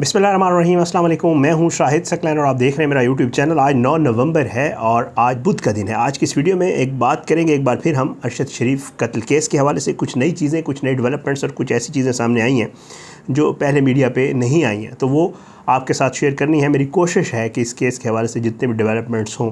बिसमीम अल्लाम मैं हूं शाहिद सकलैन और आप देख रहे हैं मेरा यूट्यूब चैनल आज 9 नवंबर है और आज बुध का दिन है आज की इस वीडियो में एक बात करेंगे एक बार फिर हम अरशद शरीफ कत्ल केस के हवाले से कुछ नई चीज़ें कुछ नई डेवलपमेंट्स और कुछ ऐसी चीज़ें सामने आई हैं जो पहले मीडिया पर नहीं आई हैं तो वो आपके साथ शेयर करनी है मेरी कोशिश है कि इस केस के हवाले से जितने भी डेवलपमेंट्स हों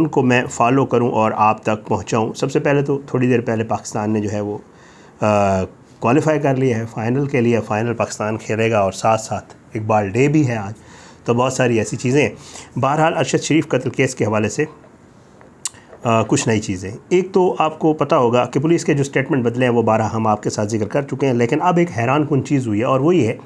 उनको मैं फॉलो करूँ और आप तक पहुँचाऊँ सबसे पहले तो थोड़ी देर पहले पाकिस्तान ने जो है वो क्वालिफाई कर लिए हैं फ़ाइनल के लिए फ़ाइनल पाकिस्तान खेलेगा और साथ साथ इकबाल डे भी है आज तो बहुत सारी ऐसी चीज़ें बहरहाल अरशद शरीफ कत्ल केस के हवाले से आ, कुछ नई चीज़ें एक तो आपको पता होगा कि पुलिस के जो स्टेटमेंट बदले हैं वो बारह हम आपके साथ जिक्र कर चुके हैं लेकिन अब एक हैरान कन चीज़ हुई है और वो ये है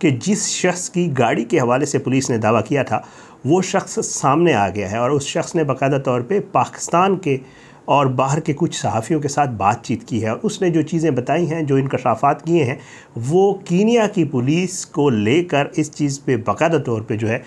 कि जिस शख्स की गाड़ी के हवाले से पुलिस ने दावा किया था वो शख्स सामने आ गया है और उस शख्स ने बाकायदा तौर पर पाकिस्तान के और बाहर के कुछ सहाफ़ियों के साथ बातचीत की है और उसने जो चीज़ें बताई हैं जो इनकशाफात किए हैं वो कीनिया की पुलिस को लेकर इस चीज़ पे बाकायदा तौर पे जो है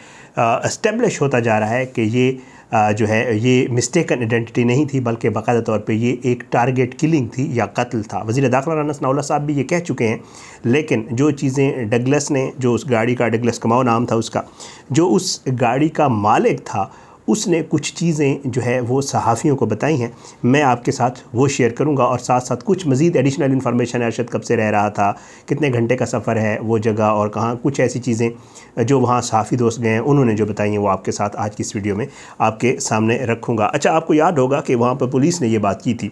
इस्टेब्लिश होता जा रहा है कि ये आ, जो है ये मिस्टेकन आइडेंटिटी नहीं थी बल्कि बाकायदा तौर पे ये एक टारगेट किलिंग थी या कत्ल था वज़ी दाखिला राना सनाउल्ला साहब भी ये कह चुके हैं लेकिन जो चीज़ें डगलस ने जो उस गाड़ी का डगलस कमाओ नाम था उसका जो उस गाड़ी का मालिक था उसने कुछ चीज़ें जो है वो सहाफ़ियों को बताई हैं मैं आपके साथ वो शेयर करूँगा और साथ साथ कुछ मज़ीद एडिशनल इन्फॉर्मेशन अरशद कब से रह रहा था कितने घंटे का सफ़र है वो जगह और कहाँ कुछ ऐसी चीज़ें जो वहाँ सहाफ़ी दोस्त गए हैं उन्होंने जो बताई हैं वो आपके साथ आज की इस वीडियो में आपके सामने रखूँगा अच्छा आपको याद होगा कि वहाँ पर पुलिस ने ये बात की थी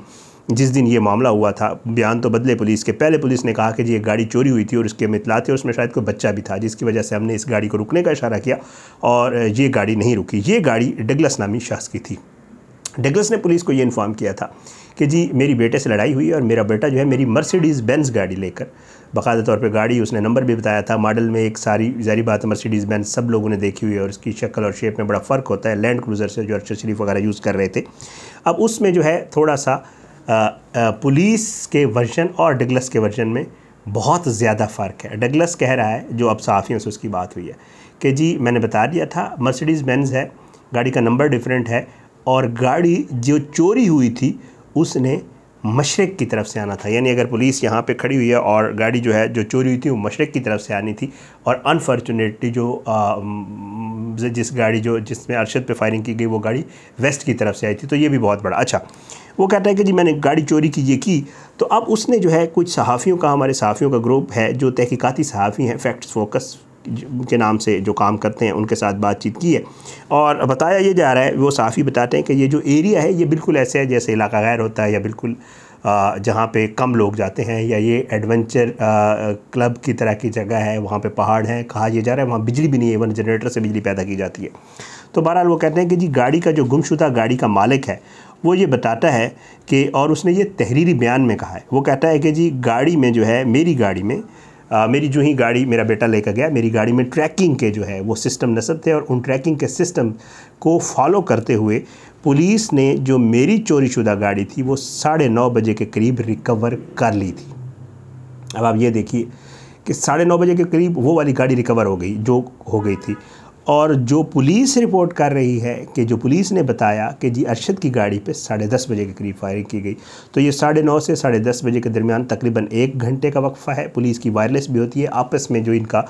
जिस दिन ये मामला हुआ था बयान तो बदले पुलिस के पहले पुलिस ने कहा कि जी ये गाड़ी चोरी हुई थी और उसके हम थे और उसमें शायद कोई बच्चा भी था जिसकी वजह से हमने इस गाड़ी को रुकने का इशारा किया और ये गाड़ी नहीं रुकी ये गाड़ी डगलस नामी शख्स की थी डगलस ने पुलिस को ये इन्फॉर्म किया था कि जी मेरी बेटे से लड़ाई हुई और मेरा बेटा जो है मेरी मर्सिडीज़ बेंस गाड़ी लेकर बाकायदा तौर पे गाड़ी उसने नंबर भी बताया था मॉडल में एक सारी जारी बात है मर्सिडीज़ बेंस सब लोगों ने देखी हुई है और उसकी शक्ल और शेप में बड़ा फ़र्क होता है लैंड क्रूज़र से जो अर्शद शरीफ वगैरह यूज़ कर रहे थे अब उसमें जो है थोड़ा सा पुलिस के वर्जन और डगलस के वर्जन में बहुत ज़्यादा फ़र्क है डगलस कह रहा है जो अब साफियों से उसकी बात हुई है कि जी मैंने बता दिया था मर्सिडीज़ बेंज है गाड़ी का नंबर डिफरेंट है और गाड़ी जो चोरी हुई थी उसने मशरक़ की तरफ से आना था यानी अगर पुलिस यहाँ पे खड़ी हुई है और गाड़ी जो है जो चोरी हुई थी वो मशरक़ की तरफ से आनी थी और अनफॉर्चुनेटली जो से जिस गाड़ी जो जिसमें अरशद पे फायरिंग की गई वो गाड़ी वेस्ट की तरफ से आई थी तो ये भी बहुत बड़ा अच्छा वो कहता है कि जी मैंने गाड़ी चोरी की ये की तो अब उसने जो है कुछ सहाफ़ियों का हमारे सहाफ़ियों का ग्रुप है जो तहकीकती सहाफ़ी हैं फैक्ट्स फोकस के नाम से जो काम करते हैं उनके साथ बातचीत की है और बताया ये जा रहा है वो सहाफ़ी बताते हैं कि ये जो एरिया है ये बिल्कुल ऐसे है जैसे इलाका गैर होता है या बिल्कुल जहाँ पे कम लोग जाते हैं या ये एडवेंचर क्लब की तरह की जगह है वहाँ पे पहाड़ हैं कहा यह जा रहा है वहाँ बिजली भी नहीं है वन जनरेटर से बिजली पैदा की जाती है तो बहरहाल वो कहते हैं कि जी गाड़ी का जो गुमशुदा गाड़ी का मालिक है वो ये बताता है कि और उसने ये तहरीरी बयान में कहा है वो कहता है कि जी गाड़ी में जो है मेरी गाड़ी में आ, मेरी जो ही गाड़ी मेरा बेटा लेकर गया मेरी गाड़ी में ट्रैकिंग के जो है वो सिस्टम नसब थे और उन ट्रैकिंग के सिस्टम को फॉलो करते हुए पुलिस ने जो मेरी चोरीशुदा गाड़ी थी वो साढ़े नौ बजे के करीब रिकवर कर ली थी अब आप ये देखिए कि साढ़े नौ बजे के करीब वो वाली गाड़ी रिकवर हो गई जो हो गई थी और जो पुलिस रिपोर्ट कर रही है कि जो पुलिस ने बताया कि जी अरशद की गाड़ी पे साढ़े दस बजे के करीब फायरिंग की गई तो ये साढ़े नौ से साढ़े दस बजे के दरमियान तकरीबन एक घंटे का वक्फ़ा है पुलिस की वायरलेस भी होती है आपस में जो इनका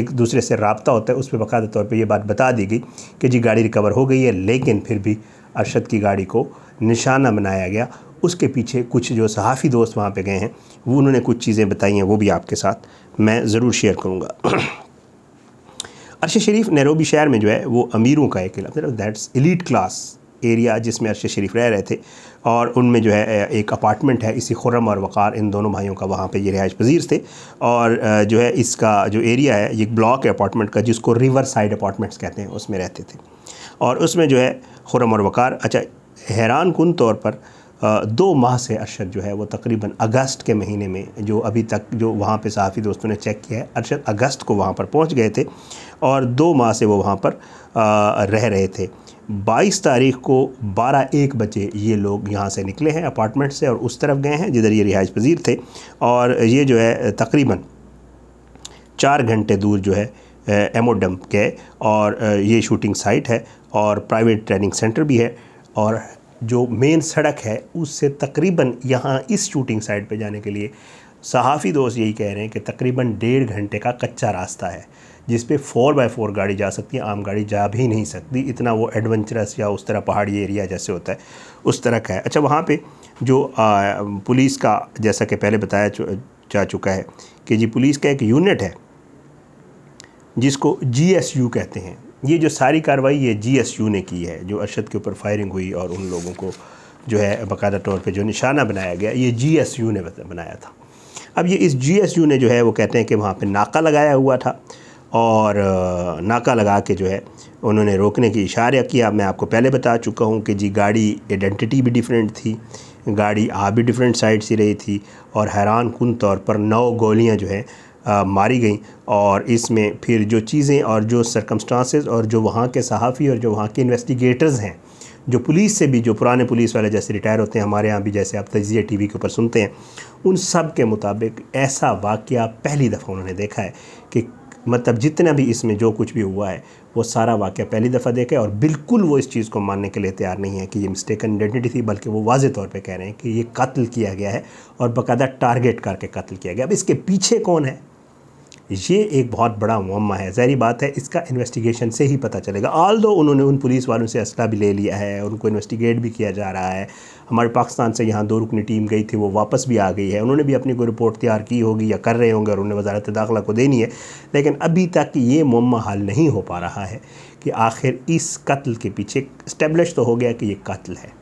एक दूसरे से रबता होता है उस पर बाकायदे तौर पर यह बात बता दी गई कि जी गाड़ी रिकवर हो गई है लेकिन फिर भी अरशद की गाड़ी को निशाना बनाया गया उसके पीछे कुछ जो सहाफ़ी दोस्त वहाँ पे गए हैं वो उन्होंने कुछ चीज़ें बताई हैं वो भी आपके साथ मैं ज़रूर शेयर करूँगा अरश शरीफ नैरोबी शहर में जो है वो अमीरों का एक मतलब दैट्स एलिट क्लास एरिया जिसमें अरश शरीफ रह रहे थे और उनमें जो है एक अपार्टमेंट है इसी खुरम और वक़ार इन दोनों भाइयों का वहाँ पे ये रिहाइश पजीर थे और जो है इसका जो एरिया है ये ब्लॉक है अपार्टमेंट का जिसको रिवर साइड अपार्टमेंट्स कहते हैं उसमें रहते थे और उसमें जो है खुरम और वक़ार अच्छा हैरान कन तौर पर दो माह से अरशद जो है वो तकरीबन अगस्त के महीने में जो अभी तक जो वहाँ पे सहाफ़ी दोस्तों ने चेक किया है अरशद अगस्त को वहाँ पर पहुँच गए थे और दो माह से वो वहाँ पर आ, रह रहे थे 22 तारीख को 12 एक बजे ये लोग यहाँ से निकले हैं अपार्टमेंट से और उस तरफ गए हैं जिधर ये रिहाइश पजीर थे और ये जो है तकरीबन चार घंटे दूर जो है एमोडम के और ये शूटिंग साइट है और प्राइवेट ट्रेनिंग सेंटर भी है और जो मेन सड़क है उससे तकरीबन यहाँ इस शूटिंग साइट पे जाने के लिए सहाफ़ी दोस्त यही कह रहे हैं कि तकरीबन डेढ़ घंटे का कच्चा रास्ता है जिस पे फोर बाय फोर गाड़ी जा सकती है आम गाड़ी जा भी नहीं सकती इतना वो एडवेंचरस या उस तरह पहाड़ी एरिया जैसे होता है उस तरह का है अच्छा वहाँ पर जो आ, पुलिस का जैसा कि पहले बताया जा चुका है कि जी पुलिस का एक यूनिट है जिसको जीएसयू कहते हैं ये जो सारी कार्रवाई ये जीएसयू ने की है जो अरशद के ऊपर फायरिंग हुई और उन लोगों को जो है बाकायदा तौर पे जो निशाना बनाया गया ये जीएसयू ने बनाया था अब ये इस जीएसयू ने जो है वो कहते हैं कि वहाँ पे नाका लगाया हुआ था और नाका लगा के जो है उन्होंने रोकने की इशारा किया मैं आपको पहले बता चुका हूँ कि जी गाड़ी आइडेंटिटी भी डिफरेंट थी गाड़ी आ भी डिफरेंट साइड से रही थी और हैरान कन तौर पर नौ गोलियाँ जो है आ, मारी गई और इसमें फिर जो चीज़ें और जो सरकमस्टांसिस और जो वहाँ के सहाफ़ी और जो वहाँ के इन्वेस्टिगेटर्स हैं जो पुलिस से भी जो पुराने पुलिस वाले जैसे रिटायर होते हैं हमारे यहाँ भी जैसे आप तजिया टी वी के ऊपर सुनते हैं उन सब के मुताबिक ऐसा वाक़ पहली दफ़ा उन्होंने देखा है कि मतलब जितना भी इसमें जो कुछ भी हुआ है वो सारा वाक्य पहली दफ़ा देखे और बिल्कुल वो इस चीज़ को मानने के लिए तैयार नहीं है कि ये मिस्टेक आइडेंटिटी थी बल्कि वो वाज तौर पर कह रहे हैं कि ये कत्ल किया गया है और बाकायदा टारगेट करके कत्ल किया गया अब इसके पीछे कौन है ये एक बहुत बड़ा मम्मा है जहरी बात है इसका इन्वेस्टिगेशन से ही पता चलेगा आल दो उन्होंने उन पुलिस वालों से असला भी ले लिया है उनको इन्वेस्टिगेट भी किया जा रहा है हमारे पाकिस्तान से यहाँ दो रुकनी टीम गई थी वो वापस भी आ गई है उन्होंने भी अपनी कोई रिपोर्ट तैयार की होगी या कर रहे होंगे और उन्होंने वजारत दाखिला को तो देनी है लेकिन अभी तक ये मम्मा हल नहीं हो पा रहा है कि आखिर इस कत्ल के पीछे इस्टेब्लिश तो हो गया कि ये कत्ल है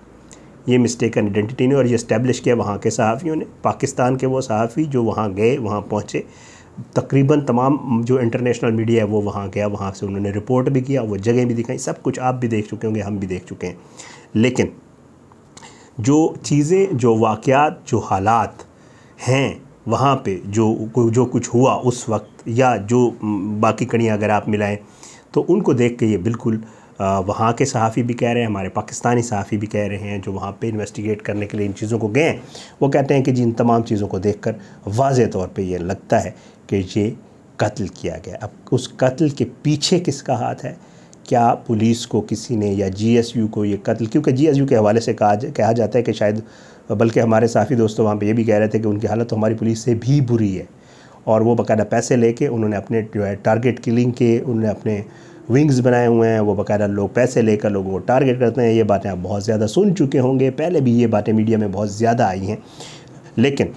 ये मिस्टेक आइडेंटिटी ने और ये इस्टेब्लिश किया वहाँ के सहाफ़ियों ने पाकिस्तान के वो सहाफ़ी जो वहाँ गए वहाँ पहुँचे तकरीबन तमाम जो इंटरनेशनल मीडिया है वो वहाँ गया वहाँ से उन्होंने रिपोर्ट भी किया वो जगह भी दिखाई सब कुछ आप भी देख चुके होंगे हम भी देख चुके हैं लेकिन जो चीज़ें जो वाक़ात जो हालात हैं वहाँ पे जो जो कुछ हुआ उस वक्त या जो बाकी कड़ियाँ अगर आप मिलाएं तो उनको देख के ये बिल्कुल वहाँ के सहाफ़ी भी कह रहे हैं हमारे पाकिस्तानी सहाफ़ी भी कह रहे हैं जो वहाँ पर इन्वेस्टिगेट करने के लिए इन चीज़ों को गए वो कहते हैं कि जी इन तमाम चीज़ों को देख कर वाज तौर पर यह लगता है कि ये कत्ल किया गया अब उस कत्ल के पीछे किसका हाथ है क्या पुलिस को किसी ने या जीएसयू को ये कत्ल क्योंकि जीएसयू के हवाले से कहा कहा जाता है कि शायद बल्कि हमारे साफ़ी दोस्तों वहाँ पे ये भी कह रहे थे कि उनकी हालत तो हमारी पुलिस से भी बुरी है और वो बाकायदा पैसे लेके उन्होंने अपने जो है टारगेट किलिंग के उन्होंने अपने विंग्स बनाए हुए हैं वो बाकायदा लोग पैसे लेकर लोगों को टारगेट करते हैं ये बातें आप बहुत ज़्यादा सुन चुके होंगे पहले भी ये बातें मीडिया में बहुत ज़्यादा आई हैं लेकिन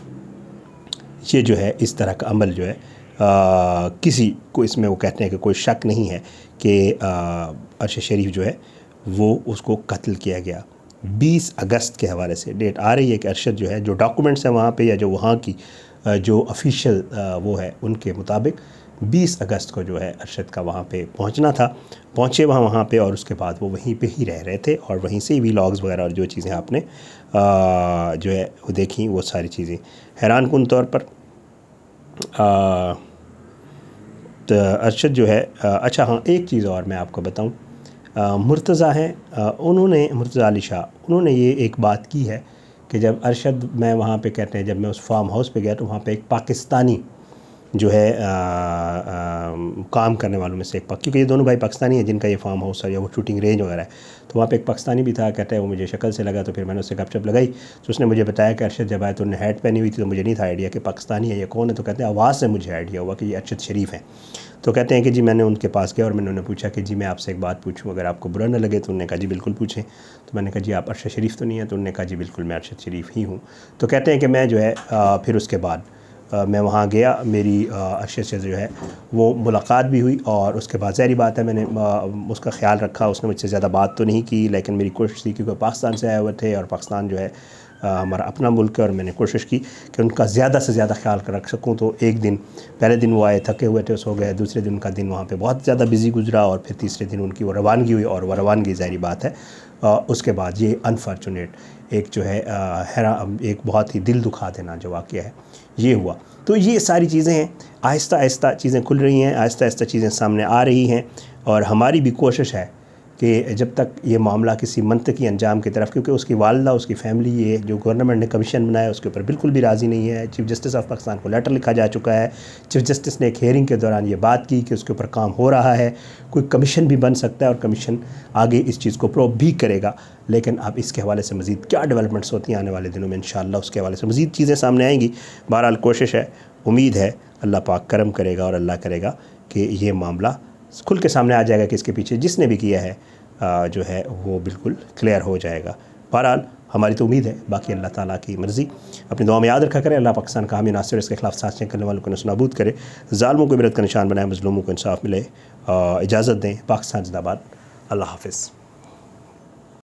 ये जो है इस तरह का अमल जो है आ, किसी को इसमें वो कहते हैं कि कोई शक नहीं है कि अरश शरीफ जो है वो उसको कत्ल किया गया 20 अगस्त के हवाले से डेट आ रही है कि अरशद जो है जो डॉक्यूमेंट्स हैं वहाँ पे या जो वहाँ की जो ऑफिशियल वो है उनके मुताबिक 20 अगस्त को जो है अरशद का वहाँ पे पहुँचना था पहुँचे वहाँ वहाँ पे और उसके बाद वो वहीं पे ही रह रहे थे और वहीं से वी लॉग्स वगैरह और जो चीज़ें आपने आ, जो है वो देखी वो सारी चीज़ें हैरान कन तौर पर तो अरशद जो है आ, अच्छा हाँ एक चीज़ और मैं आपको बताऊँ मुर्तज़ा हैं उन्होंने मुर्तज़ा अली शाह उन्होंने ये एक बात की है कि जब अरशद मैं वहाँ पे कहते हैं जब मैं उस फार्म हाउस पे गया तो वहाँ पे एक पाकिस्तानी जो है आ, आ, काम करने वालों में से एक क्योंकि ये दोनों भाई पाकिस्तानी हैं जिनका ये फार्म हाउस है या वो शूटिंग रेंज वगैरह है तो वहाँ पे एक पाकिस्तानी भी था कहता है वो मुझे शक्ल से लगा तो फिर मैंने उससे गपशप लगाई तो उसने मुझे बताया कि अरशद जब आया तो उन्हें हेड पहनी हुई थी तो मुझे नहीं था आइडिया कि पाकिस्तानी है या कौन है तो कहते हैं आवाज़ से मुझे आइडिया हुआ कि ये अरशद शरीफ हैं तो कहते हैं कि जी मैंने उनके पास गया और मैंने उन्हें पूछा कि जी मैं आपसे एक बात पूछूँ अगर आपको बुरा न लगे तो उन्होंने कहा जी बिल्कुल पूछें तो मैंने कहा जी आप अरशद शरीफ तो नहीं है तो उन्होंने कहा जी बिल्कुल मैं अरशद शरीफ ही हूँ तो कहते हैं कि मैं जो है फिर उसके बाद मैं वहाँ गया मेरी अरशद से जो है वो मुलाकात भी हुई और उसके बाद जहरी बात है मैंने उसका ख्याल रखा उसने मुझसे ज़्यादा बात तो नहीं की लेकिन मेरी कोशिश थी क्योंकि पाकिस्तान से आए हुए थे और पाकिस्तान जो है हमारा अपना मुल्क है और मैंने कोशिश की कि उनका ज़्यादा से ज़्यादा ख्याल रख सकूँ तो एक दिन पहले दिन वो आए थके हुए थे सो गए दूसरे दिन उनका दिन वहाँ पर बहुत ज़्यादा बिजी गुजरा और फिर तीसरे दिन उनकी वो रवानगी हुई और वह रवानगी ज़ाहरी बात है उसके बाद ये अनफॉर्चुनेट एक जो है हैरा एक बहुत ही दिल दुखा देना जो वाक्य है ये हुआ तो ये सारी चीज़ें हैं आहिस्ता आहिस्ता चीज़ें खुल रही हैं आहिस्ता आहिस्ता चीज़ें सामने आ रही हैं और हमारी भी कोशिश है कि जब तक ये मामला किसी मनतकी अंजाम की तरफ क्योंकि उसकी वालदा उसकी फैमिली ये जो गवर्नमेंट ने कमीशन बनाया उसके ऊपर बिल्कुल भी राज़ी नहीं है चीफ जस्टिस ऑफ पाकिस्तान को लेटर लिखा जा चुका है चीफ जस्टिस ने एक हेयरिंग के दौरान ये बात की कि उसके ऊपर काम हो रहा है कोई कमीशन भी बन सकता है और कमीशन आगे इस चीज़ को प्रोव भी करेगा लेकिन अब इसके हवाले से मज़ीद क्या डेवलपमेंट्स होती हैं आने वाले दिनों में इन उसके हवाले से मज़ीद चीज़ें सामने आएँगी बहरहाल कोशिश है उम्मीद है अल्लाह पाक करम करेगा और अल्लाह करेगा कि ये मामला खुल के सामने आ जाएगा कि इसके पीछे जिसने भी किया है आ, जो है वो बिल्कुल क्लियर हो जाएगा बहरहाल हमारी तो उम्मीद है बाकी अल्लाह ताला की मर्ज़ी अपनी दुआ में याद रखा करें अल्लाह पाकिस्तान का हमें नासिर इसके खिलाफ सांसें करने वालों को नसनाबूद करे ालमों को इबरत का निशान बनाए मजलूमों को इंसाफ मिले इजाज़त दें पाकिस्तान जिंदाबाद अल्लाह हाफिज़